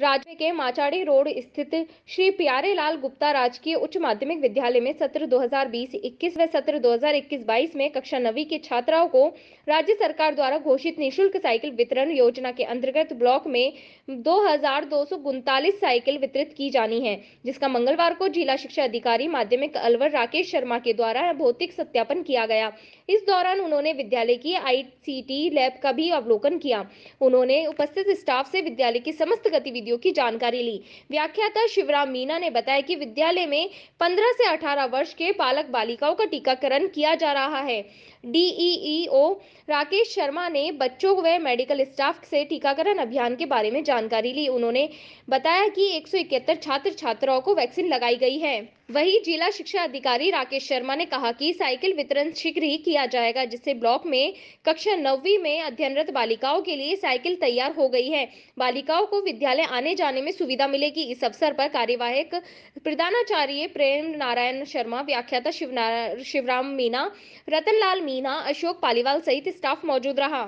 राज्य के माचाड़ी रोड स्थित श्री प्यारे लाल गुप्ता राजकीय उच्च माध्यमिक विद्यालय में सत्र 2020-21 व सत्र 2021-22 में कक्षा नवी के छात्राओं को राज्य सरकार द्वारा घोषित निशुल्क साइकिल वितरण योजना के अंतर्गत ब्लॉक में दो साइकिल वितरित की जानी है जिसका मंगलवार को जिला शिक्षा अधिकारी माध्यमिक अलवर राकेश शर्मा के द्वारा भौतिक सत्यापन किया गया इस दौरान उन्होंने विद्यालय की आई लैब का भी अवलोकन किया उन्होंने उपस्थित स्टाफ से विद्यालय की समस्त गतिविधि गतिविधियों की जानकारी ली व्याख्याता शिवराम मीना ने बताया कि विद्यालय में 15 से 18 वर्ष के बालक बालिकाओं का टीकाकरण किया जा रहा है डीई राकेश शर्मा ने बच्चों व मेडिकल स्टाफ से टीकाकरण अभियान के बारे में जानकारी ली उन्होंने बताया कि एक छात्र छात्राओं को वैक्सीन लगाई गई है वहीं जिला शिक्षा अधिकारी राकेश शर्मा ने कहा कि साइकिल वितरण शीघ्र ही किया जाएगा जिससे ब्लॉक में कक्षा नौवीं में अध्ययनरत बालिकाओं के लिए साइकिल तैयार हो गई है बालिकाओं को विद्यालय आने जाने में सुविधा मिलेगी इस अवसर पर कार्यवाहक प्रधानाचार्य प्रेम नारायण शर्मा व्याख्याता शिवराम मीना रतनलाल मीना अशोक पालीवाल सहित स्टाफ मौजूद रहा